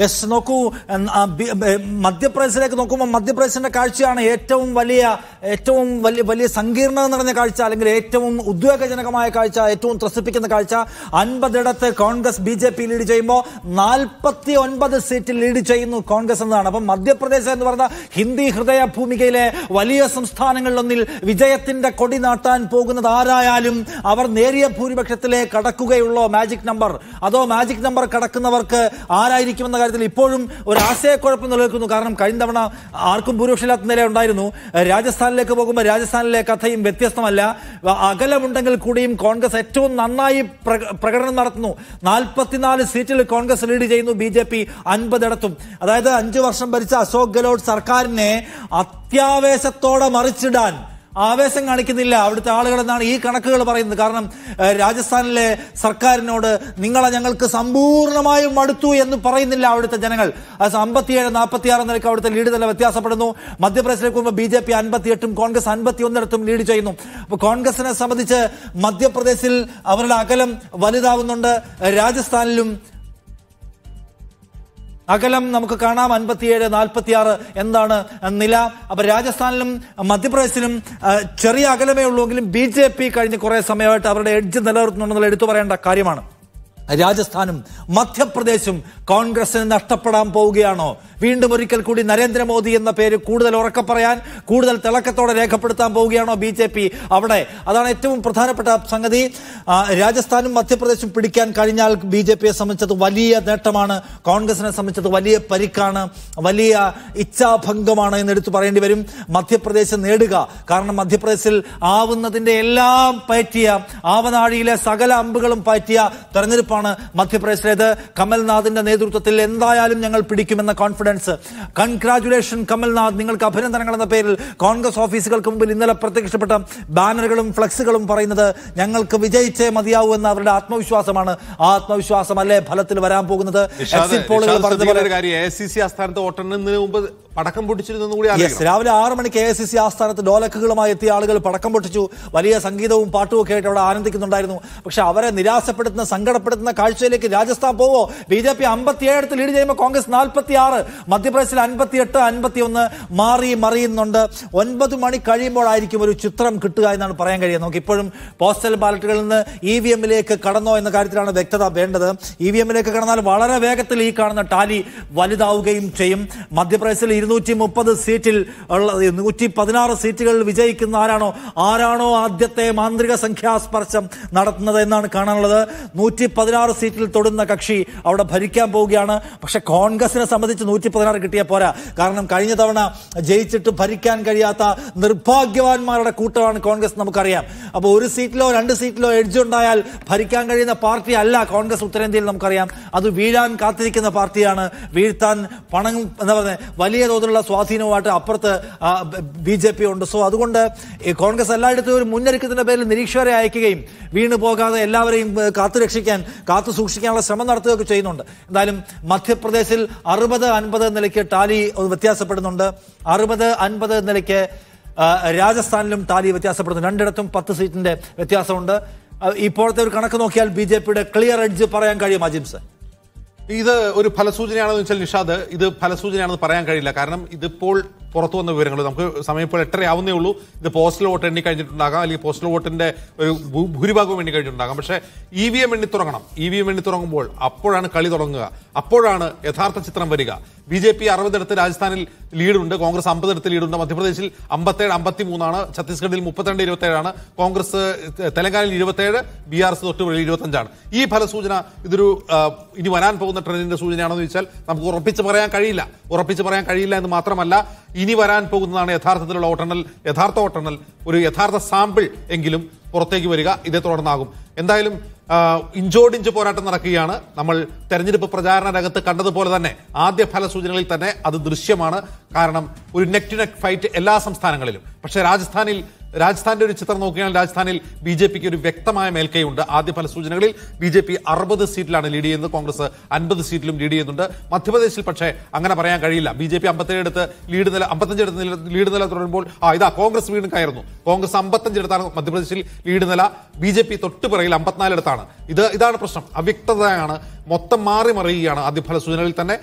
yes നോക്കൂ മധ്യപ്രദേശിലേക്ക് നോക്കുമ്പോൾ മധ്യപ്രദേശിന്റെ കാഴ്ചയാണ് ഏറ്റവും വലിയ ഏറ്റവും വലിയ വലിയ സങ്കീർണത നിറഞ്ഞ കാഴ്ച അല്ലെങ്കിൽ ഏറ്റവും ഉദ്വേഗജനകമായ കാഴ്ച ഏറ്റവും ത്രസിപ്പിക്കുന്ന കാഴ്ച അൻപതിടത്ത് Congress B J P lead ചെയ്യുമ്പോൾ നാൽപ്പത്തി ഒൻപത് സീറ്റ് ലീഡ് ചെയ്യുന്നു കോൺഗ്രസ് എന്നതാണ് അപ്പം മധ്യപ്രദേശ് എന്ന് പറഞ്ഞ ഹിന്ദി ഹൃദയ ഭൂമികയിലെ വലിയ സംസ്ഥാനങ്ങളിലൊന്നിൽ വിജയത്തിന്റെ കൊടി നാട്ടാൻ പോകുന്നത് ആരായാലും അവർ നേരിയ ഭൂരിപക്ഷത്തിലെ കടക്കുകയുള്ളോ മാജിക് നമ്പർ അതോ മാജിക് നമ്പർ കടക്കുന്നവർക്ക് ആരാ ആരായിരിക്കുമെന്ന കാര്യത്തിൽ ഇപ്പോഴും ഒരു ആശയക്കുഴപ്പം നിലനിൽക്കുന്നു കാരണം കഴിഞ്ഞ തവണ ആർക്കും ഭൂരിപക്ഷമില്ലാത്ത നില ഉണ്ടായിരുന്നു രാജസ്ഥാനിലേക്ക് പോകുമ്പോൾ രാജസ്ഥാനിലെ കഥയും വ്യത്യസ്തമല്ല അകലമുണ്ടെങ്കിൽ കൂടിയും കോൺഗ്രസ് ഏറ്റവും നന്നായി പ്രകടനം നടത്തുന്നു നാൽപ്പത്തിനാല് സീറ്റിൽ കോൺഗ്രസ് ലീഡ് ചെയ്യുന്നു ബി ജെ പി അൻപതിടത്തും അതായത് അഞ്ചു വർഷം ഭരിച്ച അശോക് ഗെഹ്ലോട്ട് സർക്കാരിനെ അത്യാവേശത്തോടെ മറിച്ചിടാൻ ആവേശം കാണിക്കുന്നില്ല അവിടുത്തെ ആളുകൾ എന്നാണ് ഈ കണക്കുകൾ പറയുന്നത് കാരണം രാജസ്ഥാനിലെ സർക്കാരിനോട് നിങ്ങളെ ഞങ്ങൾക്ക് സമ്പൂർണമായും മടുത്തു എന്ന് പറയുന്നില്ല അവിടുത്തെ ജനങ്ങൾ അത് അമ്പത്തിയേഴ് നാൽപ്പത്തി ആറ് നിലയ്ക്ക് അവിടുത്തെ ലീഡ് തന്നെ വ്യത്യാസപ്പെടുന്നു മധ്യപ്രദേശിലെ പോകുമ്പോൾ ബി ജെ പി അൻപത്തിയെട്ടും കോൺഗ്രസ് അൻപത്തി ഒന്നിടത്തും ലീഡ് ചെയ്യുന്നു അപ്പോൾ കോൺഗ്രസിനെ സംബന്ധിച്ച് മധ്യപ്രദേശിൽ അവരുടെ അകലം വലുതാവുന്നുണ്ട് രാജസ്ഥാനിലും അകലം നമുക്ക് കാണാം അൻപത്തിയേഴ് നാൽപ്പത്തിയാറ് എന്താണ് നില അപ്പൊ രാജസ്ഥാനിലും മധ്യപ്രദേശിലും ചെറിയ അകലമേ ഉള്ളൂ എങ്കിലും ബി ജെ പി കഴിഞ്ഞ് കുറേ സമയമായിട്ട് അവരുടെ എഡ്ജ് നിലനിർത്തുന്നുണ്ടെന്നുള്ള എടുത്തു പറയേണ്ട കാര്യമാണ് രാജസ്ഥാനും മധ്യപ്രദേശും കോൺഗ്രസിന് നഷ്ടപ്പെടാൻ പോവുകയാണോ വീണ്ടും ഒരിക്കൽ കൂടി നരേന്ദ്രമോദി എന്ന പേര് കൂടുതൽ ഉറക്ക പറയാൻ കൂടുതൽ തിളക്കത്തോടെ രേഖപ്പെടുത്താൻ പോവുകയാണോ ബി ജെ പി അവിടെ അതാണ് ഏറ്റവും പ്രധാനപ്പെട്ട സംഗതി രാജസ്ഥാനും മധ്യപ്രദേശും പിടിക്കാൻ കഴിഞ്ഞാൽ ബി ജെ പിയെ സംബന്ധിച്ചത് വലിയ നേട്ടമാണ് കോൺഗ്രസിനെ സംബന്ധിച്ചത് വലിയ പരിക്കാണ് വലിയ ഇച്ഛാഭംഗമാണ് എന്ന് എടുത്തു പറയേണ്ടി വരും മധ്യപ്രദേശ് നേടുക കാരണം മധ്യപ്രദേശിൽ ആവുന്നതിന്റെ എല്ലാം പറ്റിയ ആവനാഴിയിലെ സകല അമ്പുകളും പറ്റിയ തെരഞ്ഞെടുപ്പ് ഉറപ്പാണ് മധ്യപ്രദേശിലേത് കമൽനാഥിന്റെ നേതൃത്വത്തിൽ എന്തായാലും ഞങ്ങൾ പിടിക്കുമെന്ന കോൺഫിഡൻസ് കൺഗ്രാജുലേഷൻ കമൽനാഥ് നിങ്ങൾക്ക് അഭിനന്ദനങ്ങൾ എന്ന പേരിൽ കോൺഗ്രസ് ഓഫീസുകൾക്ക് മുമ്പിൽ ഇന്നലെ പ്രത്യക്ഷപ്പെട്ട ബാനറുകളും ഫ്ലക്സുകളും പറയുന്നത് ഞങ്ങൾക്ക് വിജയിച്ചേ മതിയാവൂ എന്ന അവരുടെ ആത്മവിശ്വാസമാണ് ആ ആത്മവിശ്വാസമല്ലേ ഫലത്തിൽ വരാൻ പോകുന്നത് എക്സിറ്റ് പോളുകൾ പറഞ്ഞ പോലെ ആസ്ഥാനത്ത് വോട്ടെണ്ണുന്നതിന് മുമ്പ് പടക്കം പൊട്ടിച്ചിരുന്നു കൂടി രാവിലെ ആറ് മണിക്ക് എ സി സി ആസ്ഥാനത്ത് ഡോലക്കുകളുമായി എത്തിയ ആളുകൾ പടക്കം പൊട്ടിച്ചു വലിയ സംഗീതവും പാട്ടും ഒക്കെ ആയിട്ട് അവിടെ ആനന്ദിക്കുന്നുണ്ടായിരുന്നു പക്ഷെ അവരെ നിരാശപ്പെടുത്തുന്ന സങ്കടപ്പെടുത്തുന്ന കാഴ്ചയിലേക്ക് രാജസ്ഥാൻ പോവോ ബി ജെ പി അമ്പത്തിയേഴത്ത് ലീഡ് ചെയ്യുമ്പോൾ കോൺഗ്രസ് നാൽപ്പത്തി ആറ് മധ്യപ്രദേശിൽ അൻപത്തിയെട്ട് അൻപത്തി ഒന്ന് മാറി മറിയുന്നുണ്ട് ഒൻപത് മണി കഴിയുമ്പോഴായിരിക്കും ഒരു ചിത്രം കിട്ടുക എന്നാണ് പറയാൻ കഴിയുന്നത് നമുക്ക് ഇപ്പോഴും പോസ്റ്റൽ ബാലറ്റുകളിൽ നിന്ന് ഇ വി എമ്മിലേക്ക് കടന്നോ എന്ന കാര്യത്തിലാണ് വ്യക്തത വേണ്ടത് ഇ വി എമ്മിലേക്ക് കടന്നാൽ വളരെ വേഗത്തിൽ ഈ കാണുന്ന ടാലി വലുതാവുകയും ചെയ്യും മധ്യപ്രദേശിൽ ഇരുന്നൂറ്റി മുപ്പത് സീറ്റിൽ ഉള്ള നൂറ്റി പതിനാറ് സീറ്റുകളിൽ വിജയിക്കുന്ന ആരാണോ ആരാണോ ആദ്യത്തെ മാന്ത്രിക സംഖ്യാസ്പർശം നടത്തുന്നത് എന്നാണ് കാണാനുള്ളത് നൂറ്റി പതിനാറ് സീറ്റിൽ തൊടുന്ന കക്ഷി അവിടെ ഭരിക്കാൻ പോവുകയാണ് പക്ഷെ കോൺഗ്രസിനെ സംബന്ധിച്ച് നൂറ്റി പതിനാറ് കിട്ടിയാൽ പോരാ കാരണം കഴിഞ്ഞ തവണ ജയിച്ചിട്ട് ഭരിക്കാൻ കഴിയാത്ത നിർഭാഗ്യവാന്മാരുടെ കൂട്ടമാണ് കോൺഗ്രസ് നമുക്കറിയാം അപ്പോൾ ഒരു സീറ്റിലോ രണ്ട് സീറ്റിലോ എഡ്ജ് ഉണ്ടായാൽ ഭരിക്കാൻ കഴിയുന്ന പാർട്ടി അല്ല കോൺഗ്രസ് ഉത്തരേന്ത്യയിൽ നമുക്കറിയാം അത് വീഴാൻ കാത്തിരിക്കുന്ന പാർട്ടിയാണ് വീഴ്ത്താൻ പണം എന്താ പറയുന്നത് വലിയ തോതിലുള്ള സ്വാധീനവുമായിട്ട് അപ്പുറത്ത് ബി ജെ പി ഉണ്ട് സോ അതുകൊണ്ട് കോൺഗ്രസ് എല്ലായിടത്തും ഒരു മുന്നൊരുക്കത്തിന്റെ പേരിൽ നിരീക്ഷകരെ അയക്കുകയും വീണ് പോകാതെ എല്ലാവരെയും കാത്തു രക്ഷിക്കാൻ കാത്തു സൂക്ഷിക്കാനുള്ള ശ്രമം നടത്തുകയൊക്കെ ചെയ്യുന്നുണ്ട് എന്തായാലും മധ്യപ്രദേശിൽ അറുപത് അൻപത് നിലയ്ക്ക് ടാലി വ്യത്യാസപ്പെടുന്നുണ്ട് അറുപത് അൻപത് നിലയ്ക്ക് രാജസ്ഥാനിലും ടാലി വ്യത്യാസപ്പെടുന്നു രണ്ടിടത്തും പത്ത് സീറ്റിന്റെ വ്യത്യാസമുണ്ട് ഇപ്പോഴത്തെ ഒരു കണക്ക് നോക്കിയാൽ ബി ജെ പിയുടെ ക്ലിയർ എഡ്ജ് പറയാൻ കഴിയും അജിംസ് ഇത് ഒരു ഫലസൂചനയാണെന്ന് വെച്ചാൽ നിഷാദ് ഇത് ഫലസൂചനയാണെന്ന് പറയാൻ കഴിയില്ല കാരണം ഇതിപ്പോൾ പുറത്തു വന്ന വിവരങ്ങൾ നമുക്ക് സമയം ഇപ്പോൾ ആവുന്നേ ഉള്ളൂ ഇത് പോസ്റ്റൽ വോട്ട് എണ്ണി കഴിഞ്ഞിട്ടുണ്ടാകാം അല്ലെങ്കിൽ പോസ്റ്റൽ വോട്ടിന്റെ ഒരു ഭൂരിഭാഗവും എണ്ണി കഴിഞ്ഞിട്ടുണ്ടാകാം പക്ഷേ ഇ വി എം എണ്ണി തുടങ്ങണം ഇ വി എം എണ്ണി തുടങ്ങുമ്പോൾ അപ്പോഴാണ് കളി തുടങ്ങുക അപ്പോഴാണ് യഥാർത്ഥ ചിത്രം വരിക ബി ജെ പി അറുപതെടുത്ത് രാജസ്ഥാനിൽ ലീഡുണ്ട് കോൺഗ്രസ് അമ്പതെടുത്ത് ലീഡുണ്ട് മധ്യപ്രദേശിൽ അമ്പത്തേഴ് അമ്പത്തി മൂന്നാണ് ഛത്തീസ്ഗഡിൽ മുപ്പത്തിരണ്ട് ഇരുപത്തേഴാണ് കോൺഗ്രസ് തെലങ്കാനയിൽ ഇരുപത്തേഴ് ബി ആർ എസ് തൊട്ടുപുഴയിൽ ഇരുപത്തഞ്ചാണ് ഈ ഫലസൂചന ഇതൊരു ഇനി വരാൻ പോകുന്ന ട്രെൻഡിന്റെ സൂചനയാണെന്ന് ചോദിച്ചാൽ നമുക്ക് ഉറപ്പിച്ച് പറയാൻ കഴിയില്ല ഉറപ്പിച്ച് പറയാൻ കഴിയില്ല എന്ന് മാത്രമല്ല ഇ ഇനി വരാൻ പോകുന്നതാണ് യഥാർത്ഥത്തിലുള്ള വോട്ടെണ്ണൽ യഥാർത്ഥ വോട്ടെണ്ണൽ ഒരു യഥാർത്ഥ സാമ്പിൾ എങ്കിലും പുറത്തേക്ക് വരിക ഇതേ തുടർന്നാകും എന്തായാലും ഇഞ്ചോടിഞ്ച് പോരാട്ടം നടക്കുകയാണ് നമ്മൾ തെരഞ്ഞെടുപ്പ് പ്രചാരണ രംഗത്ത് കണ്ടതുപോലെ തന്നെ ആദ്യ ഫല സൂചനകളിൽ തന്നെ അത് ദൃശ്യമാണ് കാരണം ഒരു നെക്ക് ടു ഫൈറ്റ് എല്ലാ സംസ്ഥാനങ്ങളിലും പക്ഷേ രാജസ്ഥാനിൽ രാജസ്ഥാന്റെ ഒരു ചിത്രം നോക്കുകയാണെങ്കിൽ രാജസ്ഥാനിൽ ബി ജെ പിക്ക് ഒരു വ്യക്തമായ മേൽക്കൈയുണ്ട് ആദ്യ ഫല സൂചനകളിൽ ബി ജെ പി അറുപത് സീറ്റിലാണ് ലീഡ് ചെയ്യുന്നത് കോൺഗ്രസ് അൻപത് സീറ്റിലും ലീഡ് ചെയ്യുന്നുണ്ട് മധ്യപ്രദേശിൽ പക്ഷേ അങ്ങനെ പറയാൻ കഴിയില്ല ബി ജെ പി അമ്പത്തേഴെടുത്ത് ലീഡ് നില അമ്പത്തഞ്ചെടുത്ത് ലീഡ് നില തുടരുമ്പോൾ ആ ഇതാ കോൺഗ്രസ് വീണ്ടും കയറുന്നു കോൺഗ്രസ് അമ്പത്തഞ്ചെടുത്താണ് മധ്യപ്രദേശിൽ ലീഡ് നില ബി ജെ പി തൊട്ടുപിറയിൽ പിറകിൽ ഇത് ഇതാണ് പ്രശ്നം അവ്യക്തതയാണ് മൊത്തം മാറി മറിയുകയാണ് ആദ്യഫല സൂചനകളിൽ തന്നെ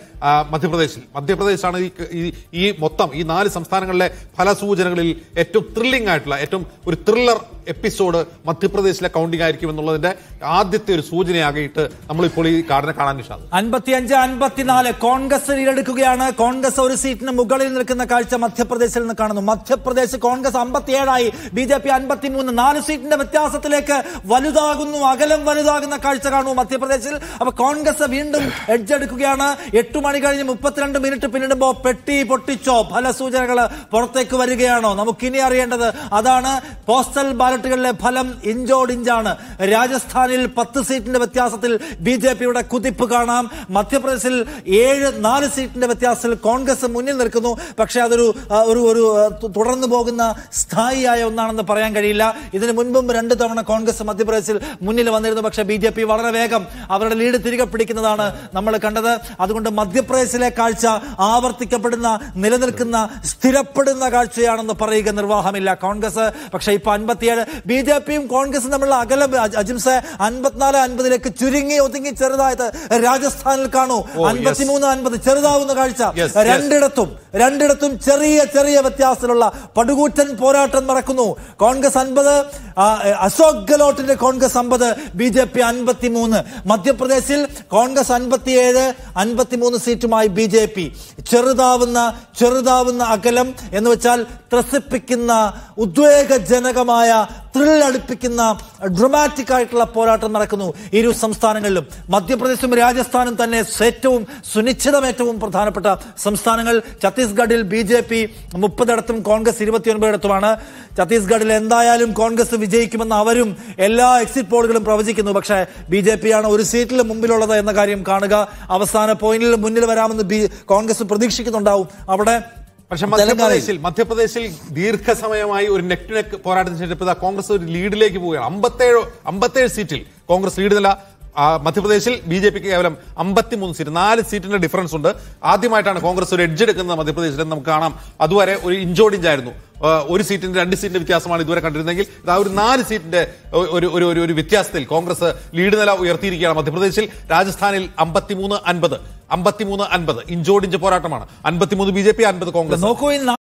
മധ്യപ്രദേശിൽ മധ്യപ്രദേശാണ് ഈ ഈ മൊത്തം ഈ നാല് സംസ്ഥാനങ്ങളിലെ ഫലസൂചനകളിൽ ഏറ്റവും ത്രില്ലിംഗ് ആയിട്ടുള്ള ഏറ്റവും ഒരു ത്രില്ലർ എപ്പിസോഡ് മധ്യപ്രദേശിലെ കൗണ്ടിംഗ് ആയിരിക്കും എന്നുള്ളതിന്റെ ആദ്യത്തെ ഒരു സൂചനയാകിയിട്ട് നമ്മളിപ്പോൾ ഈ കാർഡിനെ കാണാൻ നിഷാദ് അൻപത്തിയഞ്ച് അൻപത്തിനാല് കോൺഗ്രസ് ഈടെടുക്കുകയാണ് കോൺഗ്രസ് ഒരു സീറ്റിന് മുകളിൽ നിൽക്കുന്ന കാഴ്ച മധ്യപ്രദേശിൽ നിന്ന് കാണുന്നു മധ്യപ്രദേശ് കോൺഗ്രസ് അമ്പത്തിയേഴായി ബി ജെ പി അൻപത്തിമൂന്ന് നാല് സീറ്റിന്റെ വ്യത്യാസത്തിലേക്ക് വലുതാകുന്നു അകലം വലുതാകുന്ന കാഴ്ച കാണുന്നു മധ്യപ്രദേശിൽ അപ്പൊ കോൺഗ്രസ് വീണ്ടും എഡ്ജെടുക്കുകയാണ് എട്ട് മണി കഴിഞ്ഞ് മുപ്പത്തിരണ്ട് മിനിറ്റ് പിന്നിടുമ്പോൾ പെട്ടി പൊട്ടിച്ചോ ഫലസൂചനകൾ പുറത്തേക്ക് വരികയാണോ നമുക്കിനി അറിയേണ്ടത് അതാണ് പോസ്റ്റൽ ബാലറ്റുകളിലെ ഫലം ഇഞ്ചോടിഞ്ചാണ് രാജസ്ഥാനിൽ പത്ത് സീറ്റിന്റെ വ്യത്യാസത്തിൽ ബി ജെ പിയുടെ കുതിപ്പ് കാണാം മധ്യപ്രദേശിൽ ഏഴ് നാല് സീറ്റിന്റെ വ്യത്യാസത്തിൽ കോൺഗ്രസ് മുന്നിൽ നിൽക്കുന്നു പക്ഷേ അതൊരു ഒരു ഒരു തുടർന്നു പോകുന്ന സ്ഥായിയായ ഒന്നാണെന്ന് പറയാൻ കഴിയില്ല ഇതിനു മുൻപും രണ്ട് തവണ കോൺഗ്രസ് മധ്യപ്രദേശിൽ മുന്നിൽ വന്നിരുന്നു പക്ഷേ ബി വളരെ വേഗം അവരുടെ ലീഡ് തിരികെ പിടിക്കുന്നതാണ് നമ്മൾ കണ്ടത് അതുകൊണ്ട് മധ്യപ്രദേശിലെ കാഴ്ച ആവർത്തിക്കപ്പെടുന്ന നിലനിൽക്കുന്ന സ്ഥിരപ്പെടുന്ന കാഴ്ചയാണെന്ന് പറയുക നിർവാഹമില്ല കോൺഗ്രസ് പക്ഷേ ഇപ്പൊ അൻപത്തിയേഴ് ബി ജെ പിയും കോൺഗ്രസും തമ്മിലുള്ള അകലം അജിംസ് അൻപത്തിനാല് അൻപതിലേക്ക് ചുരുങ്ങി ഒതുങ്ങി ചെറുതായത് രാജസ്ഥാനിൽ കാണൂ അൻപത്തിമൂന്ന് അൻപത് ചെറുതാവുന്ന കാഴ്ച രണ്ടിടത്തും രണ്ടിടത്തും ചെറിയ ചെറിയ വ്യത്യാസത്തിലുള്ള പടുകൂറ്റൻ പോരാട്ടം നടക്കുന്നു കോൺഗ്രസ് അൻപത് അശോക് ഗെഹ്ലോട്ടിന്റെ കോൺഗ്രസ് അമ്പത് ബി ജെ പി അൻപത്തിമൂന്ന് മധ്യപ്രദേശിൽ കോൺഗ്രസ് അൻപത്തിയേഴ് അൻപത്തിമൂന്ന് സീറ്റുമായി ബി ജെ പി ചെറുതാവുന്ന ചെറുതാവുന്ന അകലം എന്ന് വെച്ചാൽ ത്രസിപ്പിക്കുന്ന ഉദ്വേഗജനകമായ ത്രില്ലടുപ്പിക്കുന്ന ഡ്രമാറ്റിക് ആയിട്ടുള്ള പോരാട്ടം നടക്കുന്നു ഇരു സംസ്ഥാനങ്ങളിലും മധ്യപ്രദേശും രാജസ്ഥാനും തന്നെ ഏറ്റവും സുനിശ്ചിതം ഏറ്റവും പ്രധാനപ്പെട്ട സംസ്ഥാനങ്ങൾ ഛത്തീസ്ഗഡിൽ ബി ജെ പി മുപ്പതിടത്തും കോൺഗ്രസ് ഇരുപത്തിയൊൻപതിടത്തുമാണ് ഛത്തീസ്ഗഡിൽ എന്തായാലും കോൺഗ്രസ് വിജയിക്കുമെന്ന് അവരും എല്ലാ എക്സിറ്റ് പോളുകളും പ്രവചിക്കുന്നു പക്ഷേ ബി ജെ പി ആണ് ഒരു സീറ്റിൽ മുമ്പിലുള്ളത് എന്ന കാര്യം കാണുക അവസാന പോയിന്റിൽ മുന്നിൽ വരാമെന്ന് ബി കോൺഗ്രസ് പ്രതീക്ഷിക്കുന്നുണ്ടാവും അവിടെ പക്ഷെ മധ്യപ്രദേശിൽ മധ്യപ്രദേശിൽ ദീർഘസമയമായി ഒരു നെക്ട് നെക്ക് പോരാട്ടം ശേഷം കോൺഗ്രസ് ഒരു ലീഡിലേക്ക് പോവുകയാണ് അമ്പത്തേഴ് അമ്പത്തേഴ് സീറ്റിൽ കോൺഗ്രസ് ലീഡ് നില മധ്യപ്രദേശിൽ ബി ജെ പിക്ക് കേവലം അമ്പത്തിമൂന്ന് സീറ്റ് നാല് സീറ്റിന്റെ ഡിഫറൻസ് ഉണ്ട് ആദ്യമായിട്ടാണ് കോൺഗ്രസ് ഒരു എഡ്ജ് എടുക്കുന്നത് മധ്യപ്രദേശിൽ നമുക്ക് കാണാം അതുവരെ ഒരു ഇഞ്ചോട് ആയിരുന്നു ഒരു സീറ്റിന്റെ രണ്ട് സീറ്റിന്റെ വ്യത്യാസമാണ് ഇതുവരെ കണ്ടിരുന്നെങ്കിൽ ആ ഒരു നാല് സീറ്റിന്റെ ഒരു ഒരു ഒരു വ്യത്യാസത്തിൽ കോൺഗ്രസ് ലീഡ് നില ഉയർത്തിയിരിക്കുകയാണ് മധ്യപ്രദേശിൽ രാജസ്ഥാനിൽ അമ്പത്തിമൂന്ന് അൻപത് അമ്പത്തിമൂന്ന് അൻപത് ഇഞ്ചോടിഞ്ച് പോരാട്ടമാണ് അൻപത്തിമൂന്ന് ബി ജെ പി അൻപത് കോൺഗ്രസ് നോക്കൂ